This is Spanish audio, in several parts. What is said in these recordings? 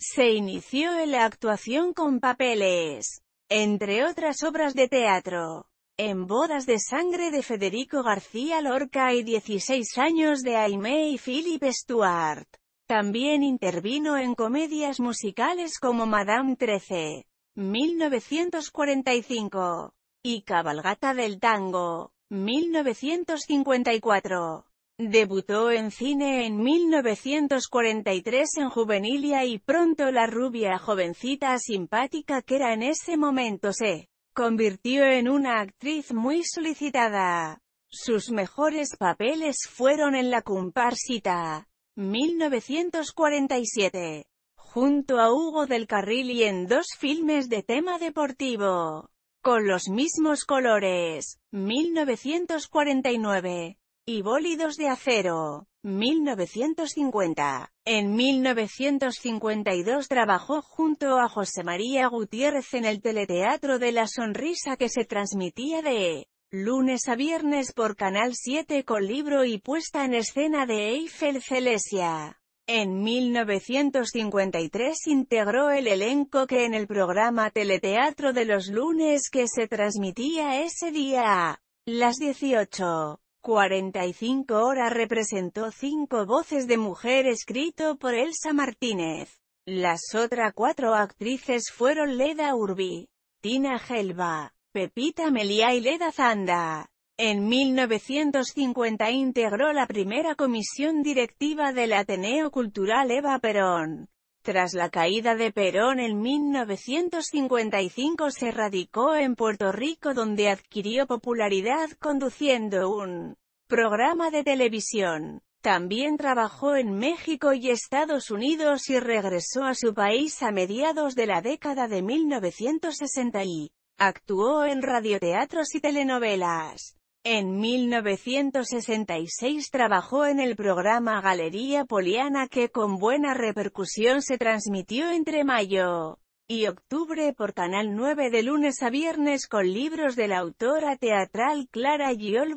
Se inició en la actuación con papeles, entre otras obras de teatro, en Bodas de Sangre de Federico García Lorca y 16 años de Aimee y Philip Stuart. También intervino en comedias musicales como Madame 13, 1945, y Cabalgata del Tango, 1954. Debutó en cine en 1943 en Juvenilia y pronto la rubia jovencita simpática que era en ese momento se convirtió en una actriz muy solicitada. Sus mejores papeles fueron en La Cumparsita, 1947, junto a Hugo del Carril y en dos filmes de tema deportivo, con los mismos colores, 1949 y bólidos de acero. 1950. En 1952 trabajó junto a José María Gutiérrez en el Teleteatro de la Sonrisa que se transmitía de lunes a viernes por Canal 7 con libro y puesta en escena de Eiffel Celesia. En 1953 integró el elenco que en el programa Teleteatro de los lunes que se transmitía ese día, las 18. 45 horas representó cinco voces de mujer escrito por Elsa Martínez. Las otras cuatro actrices fueron Leda Urbi, Tina Gelba, Pepita Melía y Leda Zanda. En 1950 integró la primera comisión directiva del Ateneo Cultural Eva Perón. Tras la caída de Perón en 1955 se radicó en Puerto Rico donde adquirió popularidad conduciendo un programa de televisión. También trabajó en México y Estados Unidos y regresó a su país a mediados de la década de 1960 y actuó en radioteatros y telenovelas. En 1966 trabajó en el programa Galería Poliana que con buena repercusión se transmitió entre mayo y octubre por Canal 9 de lunes a viernes con libros de la autora teatral Clara Giol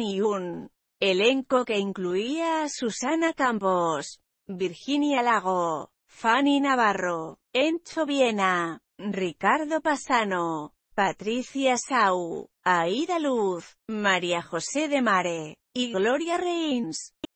y un elenco que incluía a Susana Campos, Virginia Lago, Fanny Navarro, Encho Viena, Ricardo Pasano, Patricia Sau, Aida Luz, María José de Mare, y Gloria Reins.